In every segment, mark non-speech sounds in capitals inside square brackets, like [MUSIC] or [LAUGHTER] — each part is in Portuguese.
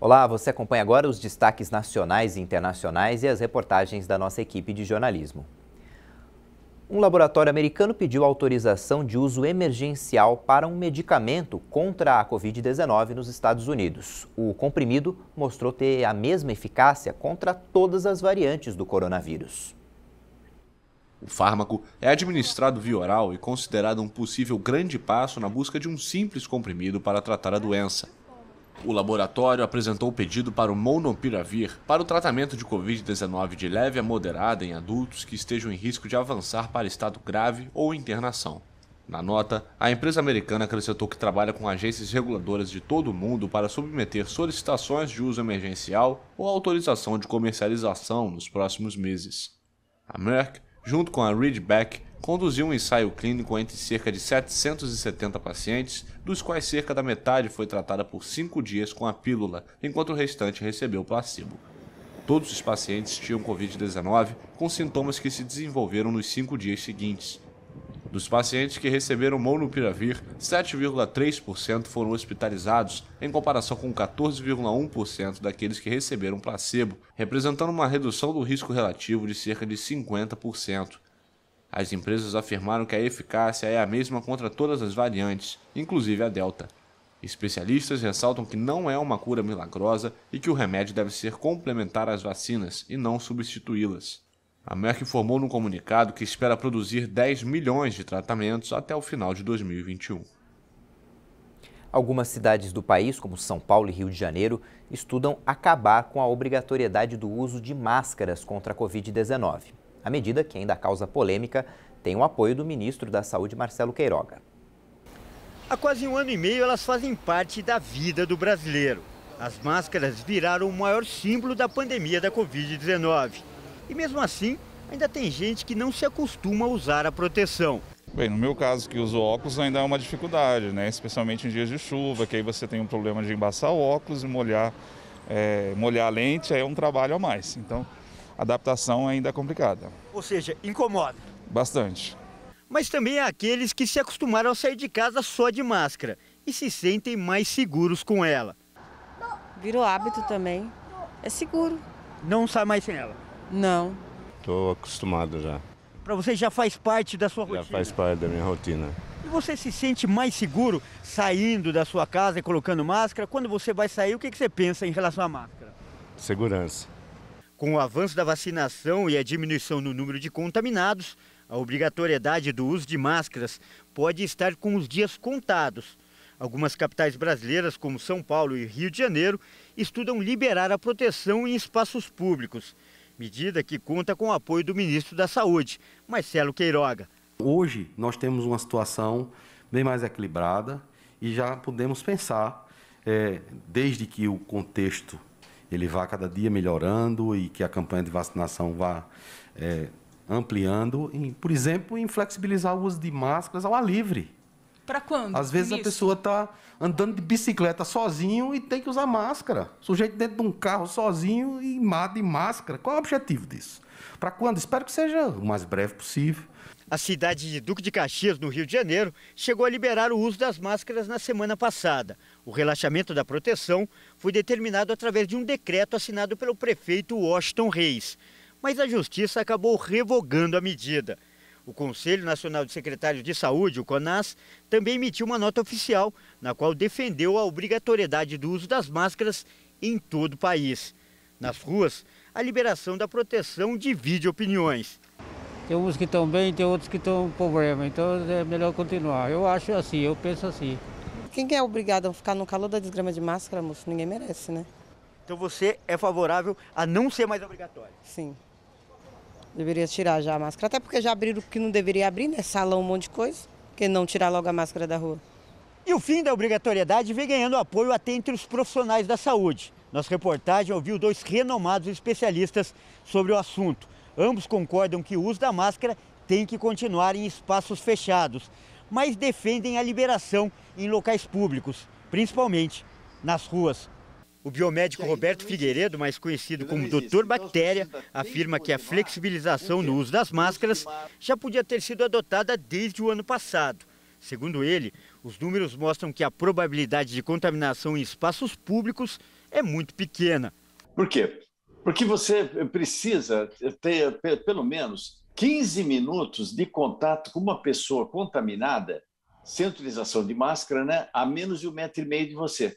Olá, você acompanha agora os destaques nacionais e internacionais e as reportagens da nossa equipe de jornalismo. Um laboratório americano pediu autorização de uso emergencial para um medicamento contra a Covid-19 nos Estados Unidos. O comprimido mostrou ter a mesma eficácia contra todas as variantes do coronavírus. O fármaco é administrado via oral e considerado um possível grande passo na busca de um simples comprimido para tratar a doença. O laboratório apresentou o pedido para o Monopiravir para o tratamento de Covid-19 de leve a moderada em adultos que estejam em risco de avançar para estado grave ou internação. Na nota, a empresa americana acrescentou que trabalha com agências reguladoras de todo o mundo para submeter solicitações de uso emergencial ou autorização de comercialização nos próximos meses. A Merck, junto com a Ridgeback, conduziu um ensaio clínico entre cerca de 770 pacientes, dos quais cerca da metade foi tratada por cinco dias com a pílula, enquanto o restante recebeu placebo. Todos os pacientes tinham Covid-19 com sintomas que se desenvolveram nos cinco dias seguintes. Dos pacientes que receberam molnupiravir, 7,3% foram hospitalizados, em comparação com 14,1% daqueles que receberam placebo, representando uma redução do risco relativo de cerca de 50%. As empresas afirmaram que a eficácia é a mesma contra todas as variantes, inclusive a Delta. Especialistas ressaltam que não é uma cura milagrosa e que o remédio deve ser complementar às vacinas e não substituí-las. A Merck informou no comunicado que espera produzir 10 milhões de tratamentos até o final de 2021. Algumas cidades do país, como São Paulo e Rio de Janeiro, estudam acabar com a obrigatoriedade do uso de máscaras contra a Covid-19. A medida, que ainda causa polêmica, tem o apoio do ministro da Saúde, Marcelo Queiroga. Há quase um ano e meio, elas fazem parte da vida do brasileiro. As máscaras viraram o maior símbolo da pandemia da Covid-19. E mesmo assim, ainda tem gente que não se acostuma a usar a proteção. Bem, no meu caso, que uso óculos, ainda é uma dificuldade, né? especialmente em dias de chuva, que aí você tem um problema de embaçar o óculos e molhar, é, molhar a lente, aí é um trabalho a mais. Então, adaptação ainda é complicada. Ou seja, incomoda. Bastante. Mas também há aqueles que se acostumaram a sair de casa só de máscara e se sentem mais seguros com ela. Virou hábito também. É seguro. Não sai mais sem ela? Não. Estou acostumado já. Para você já faz parte da sua já rotina? Já faz parte da minha rotina. E você se sente mais seguro saindo da sua casa e colocando máscara? Quando você vai sair, o que você pensa em relação à máscara? Segurança. Com o avanço da vacinação e a diminuição no número de contaminados, a obrigatoriedade do uso de máscaras pode estar com os dias contados. Algumas capitais brasileiras, como São Paulo e Rio de Janeiro, estudam liberar a proteção em espaços públicos, medida que conta com o apoio do ministro da Saúde, Marcelo Queiroga. Hoje nós temos uma situação bem mais equilibrada e já podemos pensar, é, desde que o contexto ele vá cada dia melhorando e que a campanha de vacinação vá é, ampliando, em, por exemplo, em flexibilizar o uso de máscaras ao ar livre. Para quando? Às vezes a pessoa está andando de bicicleta sozinho e tem que usar máscara. O sujeito dentro de um carro sozinho e mata de máscara. Qual é o objetivo disso? Para quando? Espero que seja o mais breve possível. A cidade de Duque de Caxias, no Rio de Janeiro, chegou a liberar o uso das máscaras na semana passada. O relaxamento da proteção foi determinado através de um decreto assinado pelo prefeito Washington Reis. Mas a justiça acabou revogando a medida. O Conselho Nacional de Secretários de Saúde, o CONAS, também emitiu uma nota oficial na qual defendeu a obrigatoriedade do uso das máscaras em todo o país. Nas ruas, a liberação da proteção divide opiniões. Tem uns que estão bem, tem outros que estão com problema, então é melhor continuar. Eu acho assim, eu penso assim. Quem é obrigado a ficar no calor da desgrama de máscara, moço? Ninguém merece, né? Então você é favorável a não ser mais obrigatório? Sim. Deveria tirar já a máscara, até porque já abriram o que não deveria abrir, né? Salão, um monte de coisa. que não tirar logo a máscara da rua. E o fim da obrigatoriedade vem ganhando apoio até entre os profissionais da saúde. Nossa reportagem ouviu dois renomados especialistas sobre o assunto. Ambos concordam que o uso da máscara tem que continuar em espaços fechados, mas defendem a liberação em locais públicos, principalmente nas ruas. O biomédico Roberto Figueiredo, mais conhecido como Doutor então, Bactéria, afirma que a flexibilização no uso das máscaras já podia ter sido adotada desde o ano passado. Segundo ele, os números mostram que a probabilidade de contaminação em espaços públicos é muito pequena. Por quê? Porque você precisa ter pelo menos 15 minutos de contato com uma pessoa contaminada, sem utilização de máscara, né, a menos de um metro e meio de você.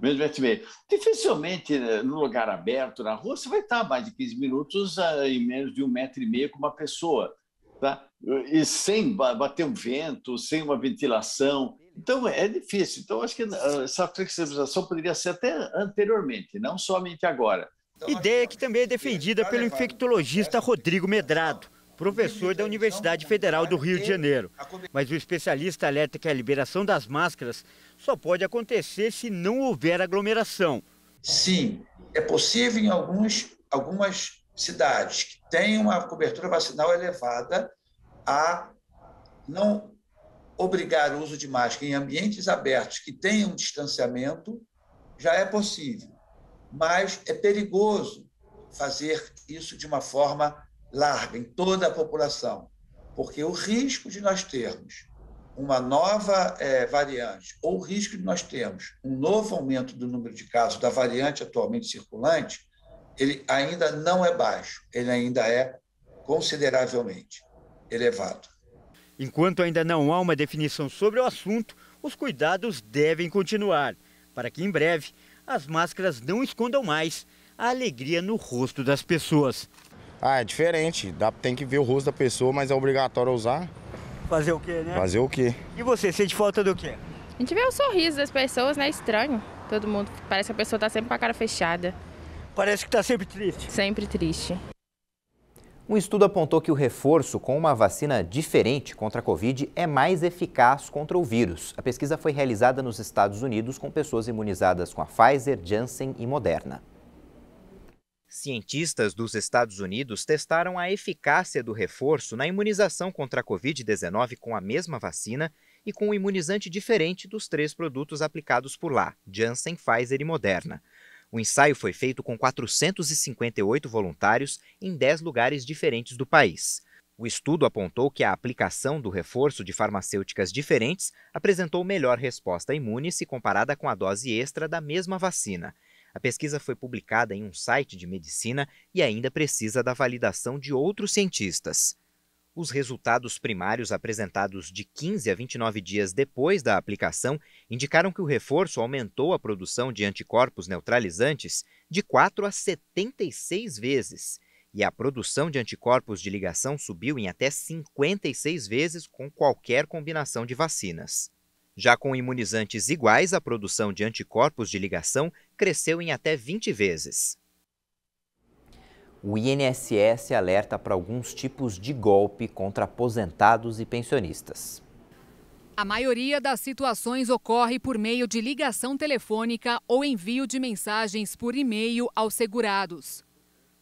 Mesmo meio Dificilmente, né, no lugar aberto, na rua, você vai estar mais de 15 minutos ah, em menos de um metro e meio com uma pessoa. Tá? E sem bater um vento, sem uma ventilação. Então, é difícil. Então, acho que ah, essa flexibilização poderia ser até anteriormente, não somente agora. Ideia que também é defendida pelo infectologista Rodrigo Medrado professor da Universidade Federal do Rio de Janeiro. Mas o especialista alerta que a liberação das máscaras só pode acontecer se não houver aglomeração. Sim, é possível em alguns, algumas cidades que têm uma cobertura vacinal elevada a não obrigar o uso de máscara em ambientes abertos que tenham distanciamento, já é possível. Mas é perigoso fazer isso de uma forma larga em toda a população, porque o risco de nós termos uma nova é, variante, ou o risco de nós termos um novo aumento do número de casos da variante atualmente circulante, ele ainda não é baixo, ele ainda é consideravelmente elevado. Enquanto ainda não há uma definição sobre o assunto, os cuidados devem continuar, para que em breve as máscaras não escondam mais a alegria no rosto das pessoas. Ah, é diferente. Dá, tem que ver o rosto da pessoa, mas é obrigatório usar. Fazer o quê, né? Fazer o quê? E você, sente falta do quê? A gente vê o sorriso das pessoas, né? Estranho. Todo mundo. Parece que a pessoa tá sempre com a cara fechada. Parece que tá sempre triste. Sempre triste. Um estudo apontou que o reforço com uma vacina diferente contra a Covid é mais eficaz contra o vírus. A pesquisa foi realizada nos Estados Unidos com pessoas imunizadas com a Pfizer, Janssen e Moderna. Cientistas dos Estados Unidos testaram a eficácia do reforço na imunização contra a Covid-19 com a mesma vacina e com um imunizante diferente dos três produtos aplicados por lá, Janssen, Pfizer e Moderna. O ensaio foi feito com 458 voluntários em 10 lugares diferentes do país. O estudo apontou que a aplicação do reforço de farmacêuticas diferentes apresentou melhor resposta imune se comparada com a dose extra da mesma vacina. A pesquisa foi publicada em um site de medicina e ainda precisa da validação de outros cientistas. Os resultados primários apresentados de 15 a 29 dias depois da aplicação indicaram que o reforço aumentou a produção de anticorpos neutralizantes de 4 a 76 vezes, e a produção de anticorpos de ligação subiu em até 56 vezes com qualquer combinação de vacinas. Já com imunizantes iguais, a produção de anticorpos de ligação cresceu em até 20 vezes. O INSS alerta para alguns tipos de golpe contra aposentados e pensionistas. A maioria das situações ocorre por meio de ligação telefônica ou envio de mensagens por e-mail aos segurados.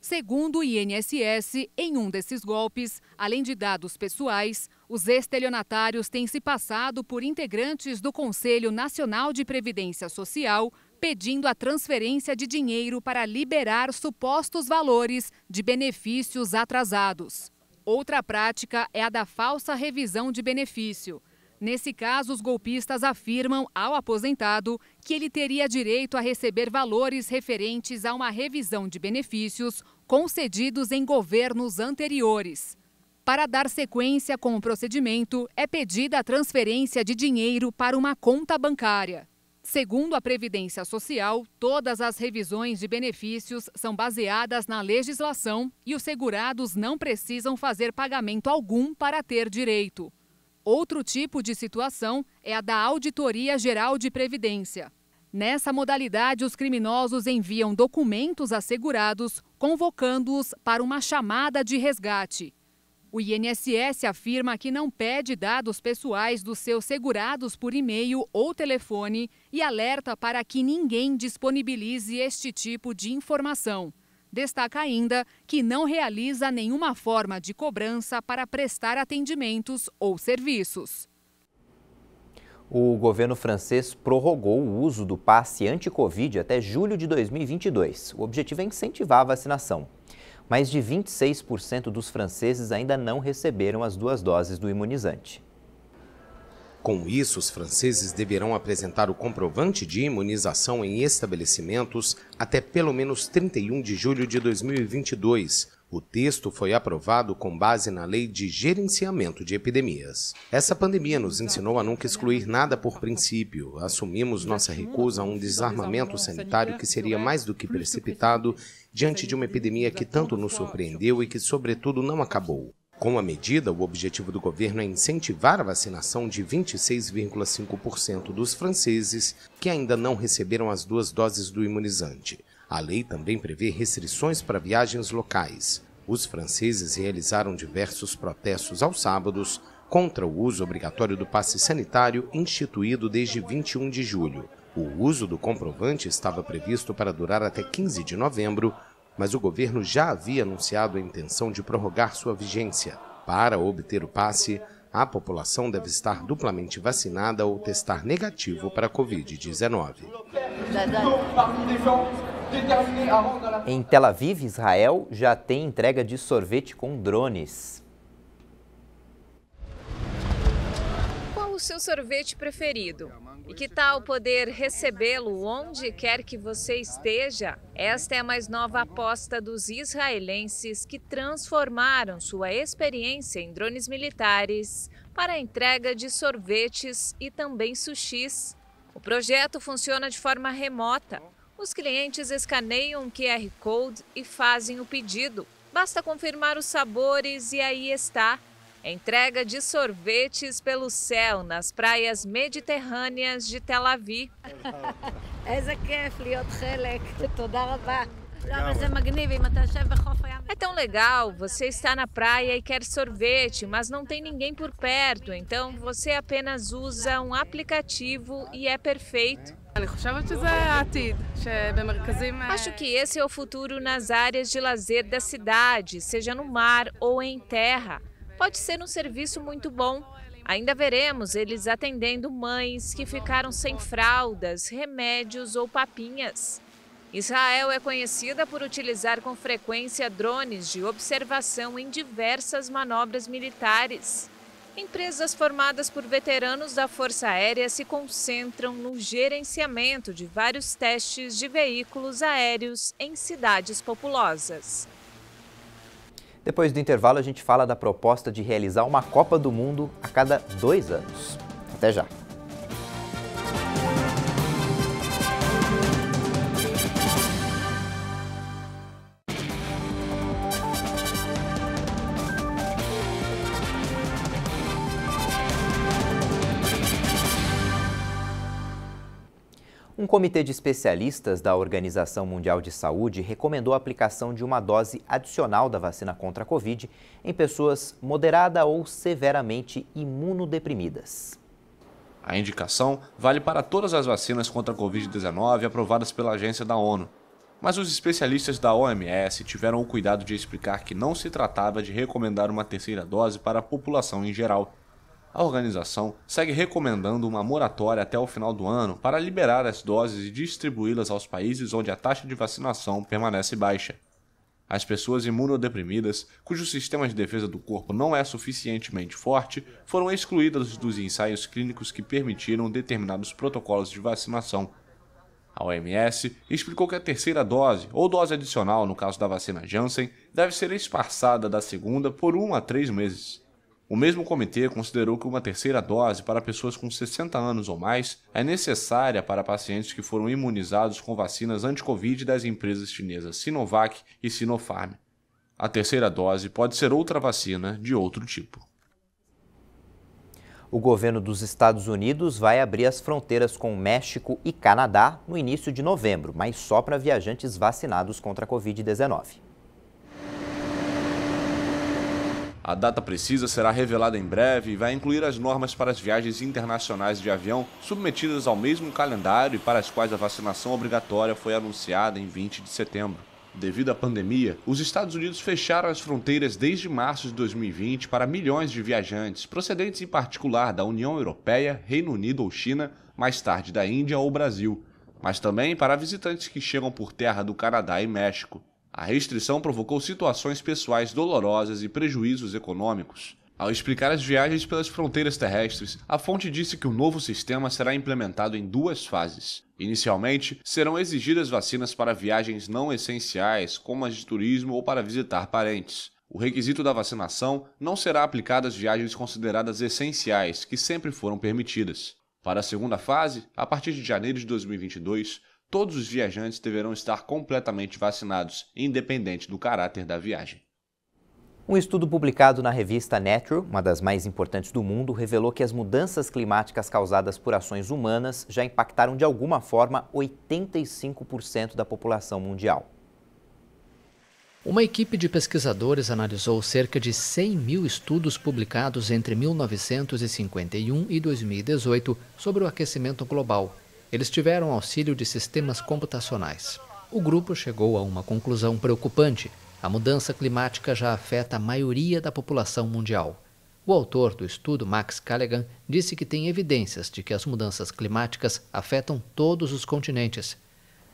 Segundo o INSS, em um desses golpes, além de dados pessoais, os estelionatários têm se passado por integrantes do Conselho Nacional de Previdência Social pedindo a transferência de dinheiro para liberar supostos valores de benefícios atrasados. Outra prática é a da falsa revisão de benefício. Nesse caso, os golpistas afirmam ao aposentado que ele teria direito a receber valores referentes a uma revisão de benefícios concedidos em governos anteriores. Para dar sequência com o procedimento, é pedida a transferência de dinheiro para uma conta bancária. Segundo a Previdência Social, todas as revisões de benefícios são baseadas na legislação e os segurados não precisam fazer pagamento algum para ter direito. Outro tipo de situação é a da Auditoria Geral de Previdência. Nessa modalidade, os criminosos enviam documentos assegurados, convocando-os para uma chamada de resgate. O INSS afirma que não pede dados pessoais dos seus segurados por e-mail ou telefone e alerta para que ninguém disponibilize este tipo de informação. Destaca ainda que não realiza nenhuma forma de cobrança para prestar atendimentos ou serviços. O governo francês prorrogou o uso do passe anti-Covid até julho de 2022. O objetivo é incentivar a vacinação mais de 26% dos franceses ainda não receberam as duas doses do imunizante. Com isso, os franceses deverão apresentar o comprovante de imunização em estabelecimentos até pelo menos 31 de julho de 2022, o texto foi aprovado com base na Lei de Gerenciamento de Epidemias. Essa pandemia nos ensinou a nunca excluir nada por princípio. Assumimos nossa recusa a um desarmamento sanitário que seria mais do que precipitado diante de uma epidemia que tanto nos surpreendeu e que, sobretudo, não acabou. Com a medida, o objetivo do governo é incentivar a vacinação de 26,5% dos franceses que ainda não receberam as duas doses do imunizante. A lei também prevê restrições para viagens locais. Os franceses realizaram diversos protestos aos sábados contra o uso obrigatório do passe sanitário instituído desde 21 de julho. O uso do comprovante estava previsto para durar até 15 de novembro, mas o governo já havia anunciado a intenção de prorrogar sua vigência. Para obter o passe, a população deve estar duplamente vacinada ou testar negativo para a Covid-19. Em Tel Aviv, Israel, já tem entrega de sorvete com drones. Qual o seu sorvete preferido? E que tal poder recebê-lo onde quer que você esteja? Esta é a mais nova aposta dos israelenses que transformaram sua experiência em drones militares para a entrega de sorvetes e também sushis. O projeto funciona de forma remota os clientes escaneiam um QR Code e fazem o pedido. Basta confirmar os sabores e aí está. Entrega de sorvetes pelo céu nas praias mediterrâneas de Tel Aviv. [LAUGHS] É tão legal, você está na praia e quer sorvete, mas não tem ninguém por perto, então você apenas usa um aplicativo e é perfeito. Acho que esse é o futuro nas áreas de lazer da cidade, seja no mar ou em terra. Pode ser um serviço muito bom. Ainda veremos eles atendendo mães que ficaram sem fraldas, remédios ou papinhas. Israel é conhecida por utilizar com frequência drones de observação em diversas manobras militares. Empresas formadas por veteranos da Força Aérea se concentram no gerenciamento de vários testes de veículos aéreos em cidades populosas. Depois do intervalo, a gente fala da proposta de realizar uma Copa do Mundo a cada dois anos. Até já! Um comitê de especialistas da Organização Mundial de Saúde recomendou a aplicação de uma dose adicional da vacina contra a Covid em pessoas moderada ou severamente imunodeprimidas. A indicação vale para todas as vacinas contra a Covid-19 aprovadas pela agência da ONU. Mas os especialistas da OMS tiveram o cuidado de explicar que não se tratava de recomendar uma terceira dose para a população em geral, a organização segue recomendando uma moratória até o final do ano para liberar as doses e distribuí-las aos países onde a taxa de vacinação permanece baixa. As pessoas imunodeprimidas, cujo sistema de defesa do corpo não é suficientemente forte, foram excluídas dos ensaios clínicos que permitiram determinados protocolos de vacinação. A OMS explicou que a terceira dose, ou dose adicional no caso da vacina Janssen, deve ser espaçada da segunda por um a três meses. O mesmo comitê considerou que uma terceira dose para pessoas com 60 anos ou mais é necessária para pacientes que foram imunizados com vacinas anti-Covid das empresas chinesas Sinovac e Sinopharm. A terceira dose pode ser outra vacina de outro tipo. O governo dos Estados Unidos vai abrir as fronteiras com México e Canadá no início de novembro, mas só para viajantes vacinados contra a Covid-19. A data precisa será revelada em breve e vai incluir as normas para as viagens internacionais de avião submetidas ao mesmo calendário e para as quais a vacinação obrigatória foi anunciada em 20 de setembro. Devido à pandemia, os Estados Unidos fecharam as fronteiras desde março de 2020 para milhões de viajantes, procedentes em particular da União Europeia, Reino Unido ou China, mais tarde da Índia ou Brasil, mas também para visitantes que chegam por terra do Canadá e México. A restrição provocou situações pessoais dolorosas e prejuízos econômicos. Ao explicar as viagens pelas fronteiras terrestres, a fonte disse que o novo sistema será implementado em duas fases. Inicialmente, serão exigidas vacinas para viagens não essenciais, como as de turismo ou para visitar parentes. O requisito da vacinação não será aplicado às viagens consideradas essenciais, que sempre foram permitidas. Para a segunda fase, a partir de janeiro de 2022, todos os viajantes deverão estar completamente vacinados, independente do caráter da viagem. Um estudo publicado na revista Nature, uma das mais importantes do mundo, revelou que as mudanças climáticas causadas por ações humanas já impactaram de alguma forma 85% da população mundial. Uma equipe de pesquisadores analisou cerca de 100 mil estudos publicados entre 1951 e 2018 sobre o aquecimento global eles tiveram auxílio de sistemas computacionais. O grupo chegou a uma conclusão preocupante: a mudança climática já afeta a maioria da população mundial. O autor do estudo, Max Callaghan, disse que tem evidências de que as mudanças climáticas afetam todos os continentes.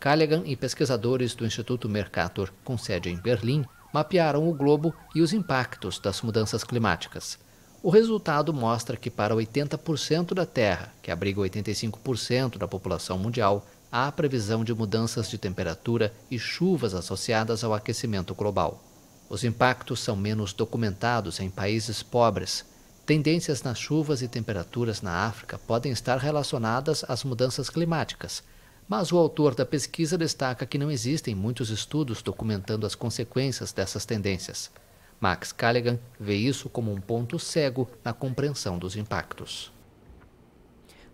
Callaghan e pesquisadores do Instituto Mercator, com sede em Berlim, mapearam o globo e os impactos das mudanças climáticas. O resultado mostra que para 80% da Terra, que abriga 85% da população mundial, há previsão de mudanças de temperatura e chuvas associadas ao aquecimento global. Os impactos são menos documentados em países pobres. Tendências nas chuvas e temperaturas na África podem estar relacionadas às mudanças climáticas, mas o autor da pesquisa destaca que não existem muitos estudos documentando as consequências dessas tendências. Max Callaghan vê isso como um ponto cego na compreensão dos impactos.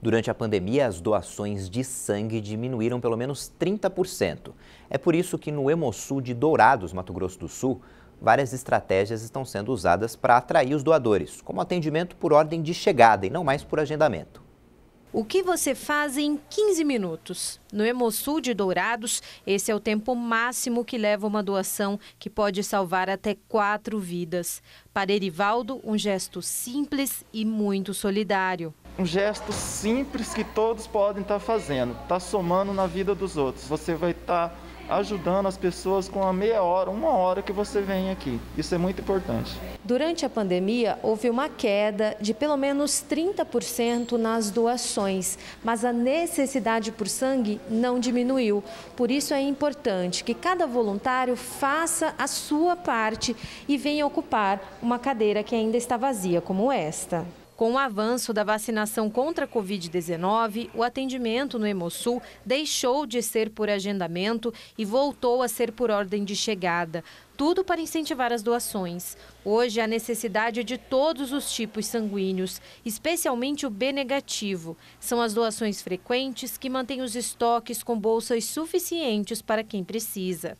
Durante a pandemia, as doações de sangue diminuíram pelo menos 30%. É por isso que no Hemosul de Dourados, Mato Grosso do Sul, várias estratégias estão sendo usadas para atrair os doadores, como atendimento por ordem de chegada e não mais por agendamento. O que você faz em 15 minutos? No Hemosul de Dourados, esse é o tempo máximo que leva uma doação que pode salvar até quatro vidas. Para Erivaldo, um gesto simples e muito solidário. Um gesto simples que todos podem estar fazendo, está somando na vida dos outros. Você vai estar tá ajudando as pessoas com a meia hora, uma hora que você vem aqui. Isso é muito importante. Durante a pandemia, houve uma queda de pelo menos 30% nas doações, mas a necessidade por sangue não diminuiu. Por isso é importante que cada voluntário faça a sua parte e venha ocupar uma cadeira que ainda está vazia, como esta. Com o avanço da vacinação contra a Covid-19, o atendimento no Hemosul deixou de ser por agendamento e voltou a ser por ordem de chegada. Tudo para incentivar as doações. Hoje, há necessidade de todos os tipos sanguíneos, especialmente o B negativo. São as doações frequentes que mantêm os estoques com bolsas suficientes para quem precisa.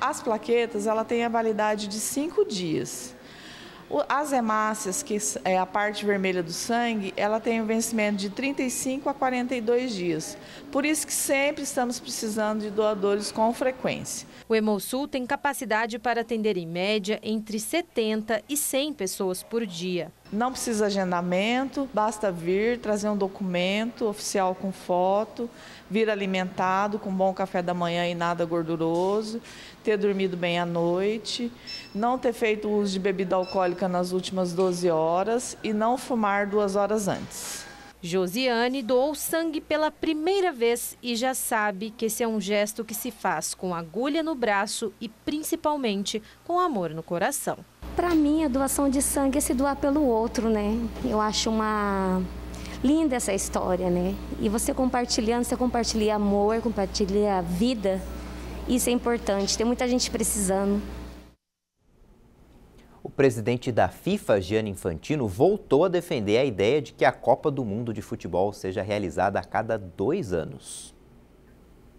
As plaquetas ela tem a validade de cinco dias. As hemácias, que é a parte vermelha do sangue, ela tem um vencimento de 35 a 42 dias. Por isso que sempre estamos precisando de doadores com frequência. O Hemosul tem capacidade para atender em média entre 70 e 100 pessoas por dia. Não precisa agendamento, basta vir, trazer um documento oficial com foto, vir alimentado com bom café da manhã e nada gorduroso ter dormido bem à noite, não ter feito uso de bebida alcoólica nas últimas 12 horas e não fumar duas horas antes. Josiane doou sangue pela primeira vez e já sabe que esse é um gesto que se faz com agulha no braço e principalmente com amor no coração. Para mim, a doação de sangue é se doar pelo outro, né? Eu acho uma linda essa história, né? E você compartilhando, você compartilha amor, compartilha vida. Isso é importante, tem muita gente precisando. O presidente da FIFA, Gianni Infantino, voltou a defender a ideia de que a Copa do Mundo de Futebol seja realizada a cada dois anos.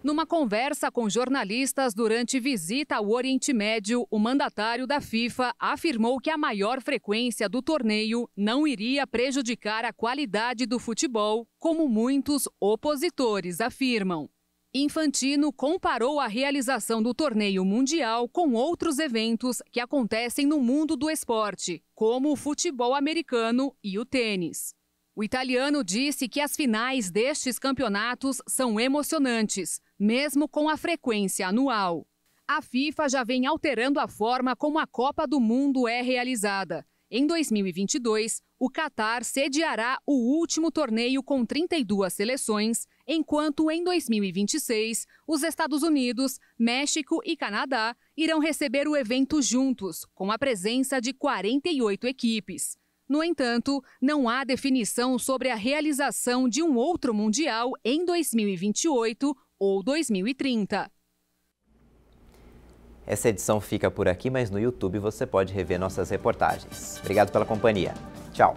Numa conversa com jornalistas durante visita ao Oriente Médio, o mandatário da FIFA afirmou que a maior frequência do torneio não iria prejudicar a qualidade do futebol, como muitos opositores afirmam. Infantino comparou a realização do torneio mundial com outros eventos que acontecem no mundo do esporte, como o futebol americano e o tênis. O italiano disse que as finais destes campeonatos são emocionantes, mesmo com a frequência anual. A FIFA já vem alterando a forma como a Copa do Mundo é realizada. Em 2022, o Catar sediará o último torneio com 32 seleções enquanto em 2026, os Estados Unidos, México e Canadá irão receber o evento juntos, com a presença de 48 equipes. No entanto, não há definição sobre a realização de um outro Mundial em 2028 ou 2030. Essa edição fica por aqui, mas no YouTube você pode rever nossas reportagens. Obrigado pela companhia. Tchau!